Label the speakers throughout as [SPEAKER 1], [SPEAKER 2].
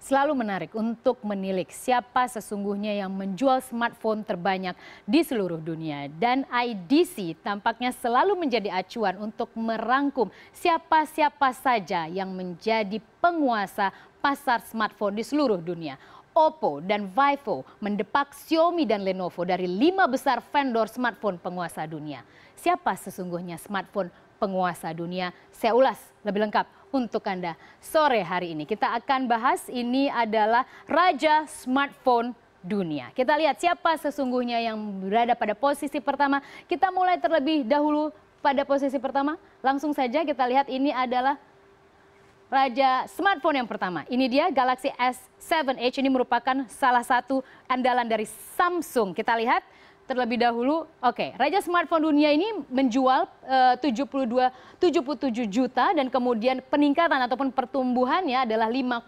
[SPEAKER 1] selalu menarik untuk menilik siapa sesungguhnya yang menjual smartphone terbanyak di seluruh dunia. Dan IDC tampaknya selalu menjadi acuan untuk merangkum siapa-siapa saja yang menjadi penguasa pasar smartphone di seluruh dunia. Oppo dan Vivo mendepak Xiaomi dan Lenovo dari lima besar vendor smartphone penguasa dunia. Siapa sesungguhnya smartphone penguasa dunia? Saya ulas lebih lengkap untuk Anda sore hari ini. Kita akan bahas ini adalah Raja Smartphone dunia. Kita lihat siapa sesungguhnya yang berada pada posisi pertama. Kita mulai terlebih dahulu pada posisi pertama. Langsung saja kita lihat ini adalah raja smartphone yang pertama. Ini dia Galaxy S7 Edge ini merupakan salah satu andalan dari Samsung. Kita lihat terlebih dahulu. Oke, raja smartphone dunia ini menjual uh, 72 77 juta dan kemudian peningkatan ataupun pertumbuhannya adalah 5,5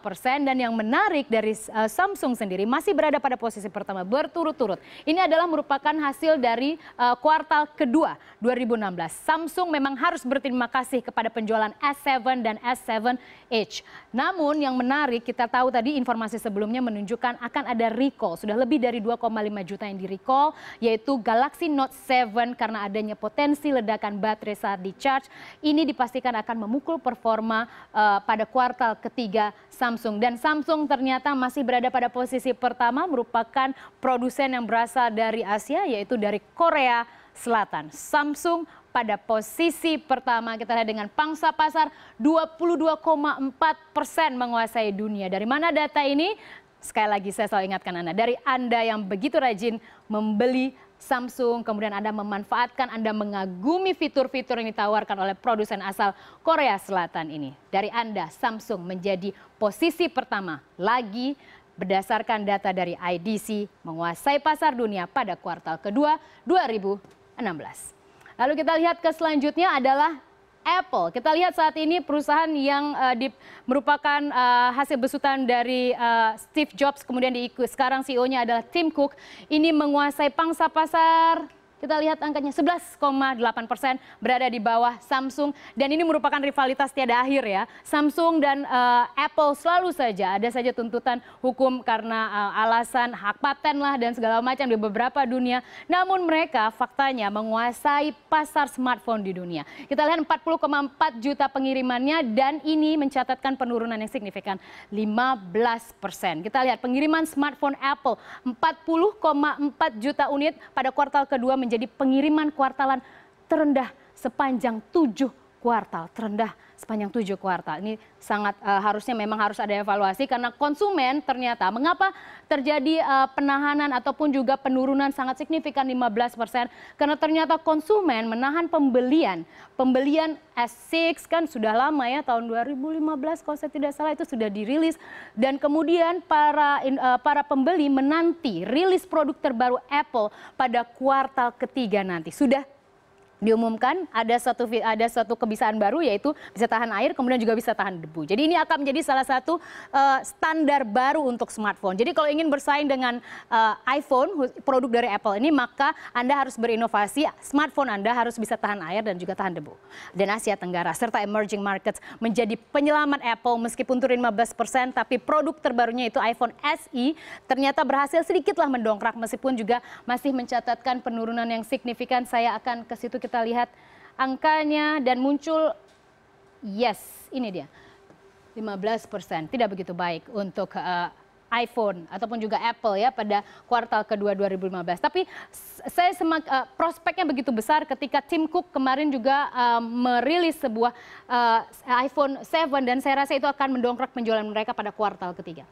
[SPEAKER 1] persen dan yang menarik dari uh, Samsung sendiri masih berada pada posisi pertama berturut-turut. Ini adalah merupakan hasil dari uh, kuartal kedua 2016. Samsung memang harus berterima kasih kepada penjualan S7 dan S7 Edge. Namun yang menarik kita tahu tadi informasi sebelumnya menunjukkan akan ada recall sudah lebih dari 2,5 juta yang di-recall yaitu Galaxy Note 7 karena adanya potensi ledakan baterai saat di-charge. Ini dipastikan akan memukul performa uh, pada kuartal ketiga Samsung. Dan Samsung ternyata masih berada pada posisi pertama merupakan produsen yang berasal dari Asia yaitu dari Korea Selatan. Samsung pada posisi pertama kita lihat dengan pangsa pasar 22,4 persen menguasai dunia. Dari mana data ini? sekali lagi saya selalu ingatkan Anda, dari Anda yang begitu rajin membeli Samsung, kemudian Anda memanfaatkan, Anda mengagumi fitur-fitur yang ditawarkan oleh produsen asal Korea Selatan ini. Dari Anda, Samsung menjadi posisi pertama lagi berdasarkan data dari IDC menguasai pasar dunia pada kuartal kedua 2016. Lalu kita lihat ke selanjutnya adalah Apple. Kita lihat saat ini perusahaan yang uh, di, merupakan uh, hasil besutan dari uh, Steve Jobs kemudian diikuti sekarang CEO-nya adalah Tim Cook ini menguasai pangsa pasar kita lihat angkanya 11,8 persen berada di bawah Samsung dan ini merupakan rivalitas tiada akhir ya. Samsung dan uh, Apple selalu saja ada saja tuntutan hukum karena uh, alasan hak paten lah dan segala macam di beberapa dunia. Namun mereka faktanya menguasai pasar smartphone di dunia. Kita lihat 40,4 juta pengirimannya dan ini mencatatkan penurunan yang signifikan 15 persen. Kita lihat pengiriman smartphone Apple 40,4 juta unit pada kuartal kedua menjadi pengiriman kuartalan terendah sepanjang tujuh kuartal terendah sepanjang tujuh kuartal. Ini sangat uh, harusnya memang harus ada evaluasi karena konsumen ternyata mengapa terjadi uh, penahanan ataupun juga penurunan sangat signifikan 15 persen karena ternyata konsumen menahan pembelian. Pembelian S6 kan sudah lama ya tahun 2015 kalau saya tidak salah itu sudah dirilis dan kemudian para uh, para pembeli menanti rilis produk terbaru Apple pada kuartal ketiga nanti. Sudah diumumkan ada suatu ada suatu kebiasaan baru yaitu bisa tahan air kemudian juga bisa tahan debu. Jadi ini akan menjadi salah satu uh, standar baru untuk smartphone. Jadi kalau ingin bersaing dengan uh, iPhone produk dari Apple ini maka Anda harus berinovasi, smartphone Anda harus bisa tahan air dan juga tahan debu. Dan Asia Tenggara serta emerging markets menjadi penyelamat Apple meskipun turun 15% tapi produk terbarunya itu iPhone SE ternyata berhasil sedikitlah mendongkrak meskipun juga masih mencatatkan penurunan yang signifikan. Saya akan ke situ kita kita lihat angkanya dan muncul yes, ini dia. 15 persen, tidak begitu baik untuk uh, iPhone ataupun juga Apple ya pada kuartal kedua 2015. Tapi saya semak, uh, prospeknya begitu besar ketika Tim Cook kemarin juga uh, merilis sebuah uh, iPhone 7 dan saya rasa itu akan mendongkrak penjualan mereka pada kuartal ketiga.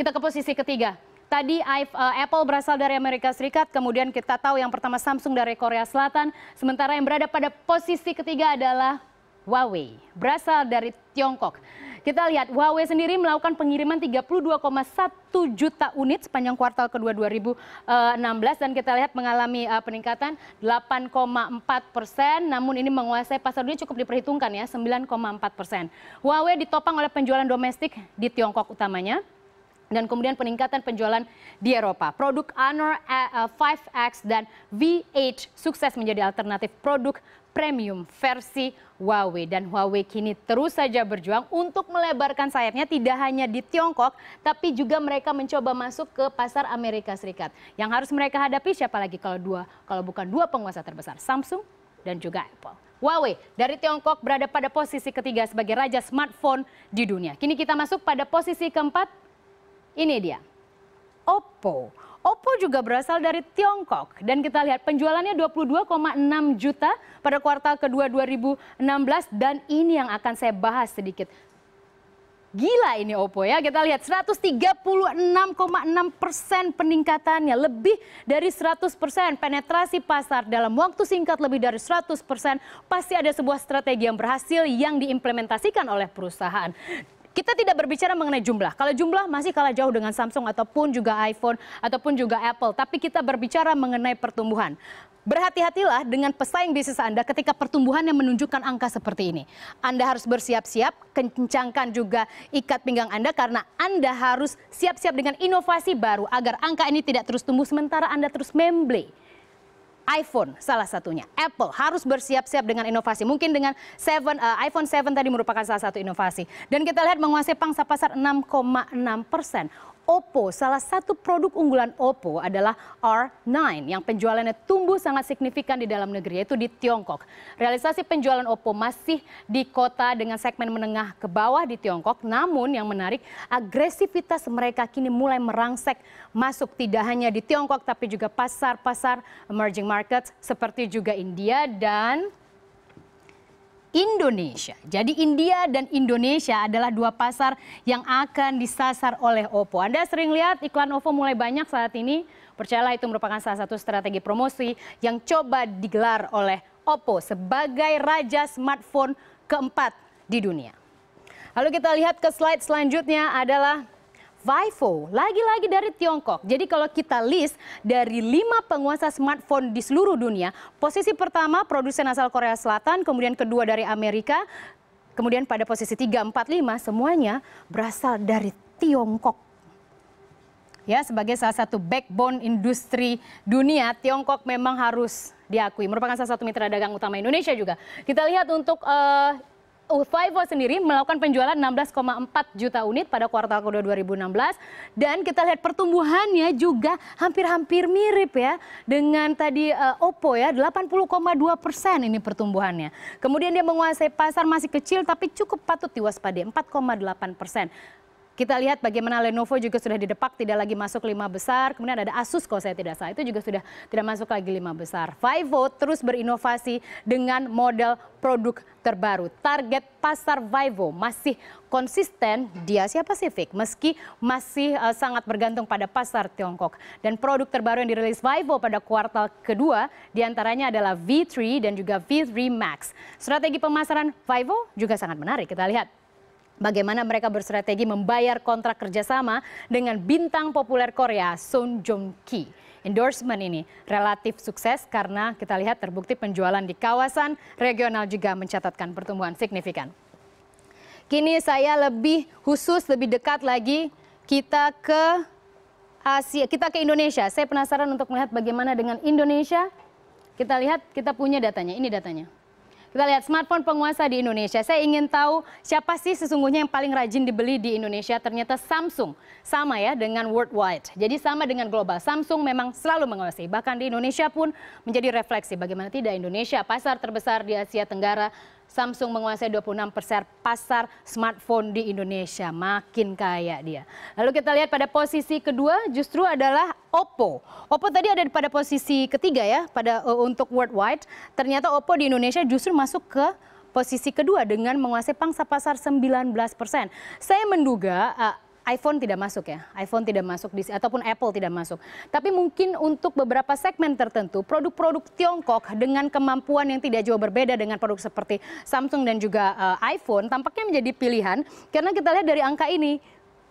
[SPEAKER 1] Kita ke posisi ketiga. Tadi uh, Apple berasal dari Amerika Serikat, kemudian kita tahu yang pertama Samsung dari Korea Selatan, sementara yang berada pada posisi ketiga adalah Huawei, berasal dari Tiongkok. Kita lihat Huawei sendiri melakukan pengiriman 32,1 juta unit sepanjang kuartal kedua 2016 uh, dan kita lihat mengalami uh, peningkatan 8,4 persen. Namun ini menguasai pasar dunia cukup diperhitungkan ya 9,4 persen. Huawei ditopang oleh penjualan domestik di Tiongkok utamanya dan kemudian peningkatan penjualan di Eropa. Produk Honor 5X eh, eh, dan V8 sukses menjadi alternatif produk premium versi Huawei dan Huawei kini terus saja berjuang untuk melebarkan sayapnya tidak hanya di Tiongkok tapi juga mereka mencoba masuk ke pasar Amerika Serikat. Yang harus mereka hadapi siapa lagi kalau dua kalau bukan dua penguasa terbesar Samsung dan juga Apple. Huawei dari Tiongkok berada pada posisi ketiga sebagai raja smartphone di dunia. Kini kita masuk pada posisi keempat ini dia. Oppo. Oppo juga berasal dari Tiongkok dan kita lihat penjualannya 22,6 juta pada kuartal kedua 2016 dan ini yang akan saya bahas sedikit. Gila ini Oppo ya, kita lihat 136,6 persen peningkatannya, lebih dari 100 persen penetrasi pasar dalam waktu singkat lebih dari 100 persen. Pasti ada sebuah strategi yang berhasil yang diimplementasikan oleh perusahaan. Kita tidak berbicara mengenai jumlah. Kalau jumlah masih kalah jauh dengan Samsung ataupun juga iPhone ataupun juga Apple, tapi kita berbicara mengenai pertumbuhan. Berhati-hatilah dengan pesaing bisnis Anda ketika pertumbuhan yang menunjukkan angka seperti ini. Anda harus bersiap-siap, kencangkan juga ikat pinggang Anda karena Anda harus siap-siap dengan inovasi baru agar angka ini tidak terus tumbuh sementara Anda terus membeli iPhone salah satunya. Apple harus bersiap-siap dengan inovasi. Mungkin dengan 7, uh, eh, iPhone 7 tadi merupakan salah satu inovasi. Dan kita lihat menguasai pangsa pasar 6,6 persen. Oppo, salah satu produk unggulan Oppo adalah R9 yang penjualannya tumbuh sangat signifikan di dalam negeri yaitu di Tiongkok. Realisasi penjualan Oppo masih di kota dengan segmen menengah ke bawah di Tiongkok, namun yang menarik agresivitas mereka kini mulai merangsek masuk tidak hanya di Tiongkok tapi juga pasar-pasar emerging markets seperti juga India dan Indonesia. Jadi India dan Indonesia adalah dua pasar yang akan disasar oleh Oppo. Anda sering lihat iklan Oppo mulai banyak saat ini. Percayalah itu merupakan salah satu strategi promosi yang coba digelar oleh Oppo sebagai raja smartphone keempat di dunia. Lalu kita lihat ke slide selanjutnya adalah Vivo, lagi-lagi dari Tiongkok. Jadi kalau kita list dari lima penguasa smartphone di seluruh dunia, posisi pertama produsen asal Korea Selatan, kemudian kedua dari Amerika, kemudian pada posisi 3, 4, 5 semuanya berasal dari Tiongkok. Ya, sebagai salah satu backbone industri dunia, Tiongkok memang harus diakui. Merupakan salah satu mitra dagang utama Indonesia juga. Kita lihat untuk uh, Vivo sendiri melakukan penjualan 16,4 juta unit pada kuartal kedua 2016 dan kita lihat pertumbuhannya juga hampir-hampir mirip ya dengan tadi uh, Oppo ya 80,2 persen ini pertumbuhannya. Kemudian dia menguasai pasar masih kecil tapi cukup patut diwaspadai 4,8 persen kita lihat bagaimana Lenovo juga sudah didepak tidak lagi masuk lima besar. Kemudian ada Asus kalau saya tidak salah itu juga sudah tidak masuk lagi lima besar. Vivo terus berinovasi dengan model produk terbaru. Target pasar Vivo masih konsisten di Asia Pasifik meski masih uh, sangat bergantung pada pasar Tiongkok. Dan produk terbaru yang dirilis Vivo pada kuartal kedua diantaranya adalah V3 dan juga V3 Max. Strategi pemasaran Vivo juga sangat menarik. Kita lihat bagaimana mereka berstrategi membayar kontrak kerjasama dengan bintang populer Korea Son Jong Ki. Endorsement ini relatif sukses karena kita lihat terbukti penjualan di kawasan regional juga mencatatkan pertumbuhan signifikan. Kini saya lebih khusus, lebih dekat lagi kita ke Asia, kita ke Indonesia. Saya penasaran untuk melihat bagaimana dengan Indonesia. Kita lihat, kita punya datanya. Ini datanya. Kita lihat smartphone penguasa di Indonesia. Saya ingin tahu siapa sih sesungguhnya yang paling rajin dibeli di Indonesia. Ternyata Samsung. Sama ya dengan worldwide. Jadi sama dengan global. Samsung memang selalu menguasai. Bahkan di Indonesia pun menjadi refleksi. Bagaimana tidak Indonesia, pasar terbesar di Asia Tenggara, Samsung menguasai 26 persen pasar smartphone di Indonesia. Makin kaya dia. Lalu kita lihat pada posisi kedua justru adalah Oppo. Oppo tadi ada pada posisi ketiga ya pada uh, untuk worldwide. Ternyata Oppo di Indonesia justru masuk ke posisi kedua dengan menguasai pangsa pasar 19 persen. Saya menduga uh, iPhone tidak masuk ya, iPhone tidak masuk di ataupun Apple tidak masuk. Tapi mungkin untuk beberapa segmen tertentu, produk-produk Tiongkok dengan kemampuan yang tidak jauh berbeda dengan produk seperti Samsung dan juga uh, iPhone tampaknya menjadi pilihan karena kita lihat dari angka ini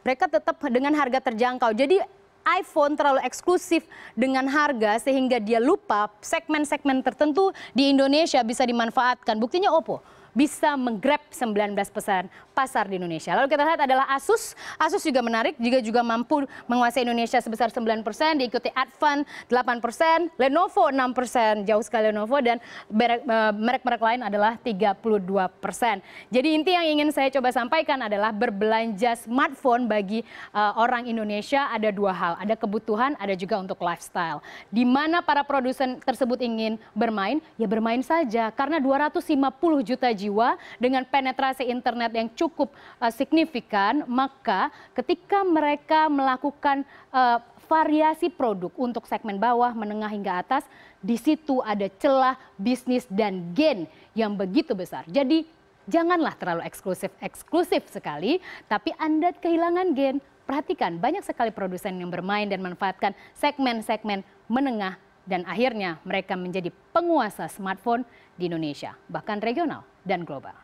[SPEAKER 1] mereka tetap dengan harga terjangkau. Jadi iPhone terlalu eksklusif dengan harga sehingga dia lupa segmen-segmen tertentu di Indonesia bisa dimanfaatkan. Buktinya Oppo bisa menggrab 19 pesan pasar di Indonesia. Lalu kita lihat adalah Asus. Asus juga menarik, juga juga mampu menguasai Indonesia sebesar 9 persen, diikuti Advan 8 persen, Lenovo 6 persen, jauh sekali Lenovo dan e, merek-merek lain adalah 32 persen. Jadi inti yang ingin saya coba sampaikan adalah berbelanja smartphone bagi uh, orang Indonesia ada dua hal, ada kebutuhan, ada juga untuk lifestyle. Di mana para produsen tersebut ingin bermain, ya bermain saja karena 250 juta jiwa dengan penetrasi internet yang cukup uh, signifikan, maka ketika mereka melakukan uh, variasi produk untuk segmen bawah, menengah hingga atas, di situ ada celah bisnis dan gain yang begitu besar. Jadi janganlah terlalu eksklusif eksklusif sekali, tapi Anda kehilangan gain. Perhatikan banyak sekali produsen yang bermain dan manfaatkan segmen-segmen menengah dan akhirnya mereka menjadi penguasa smartphone di Indonesia, bahkan regional dan global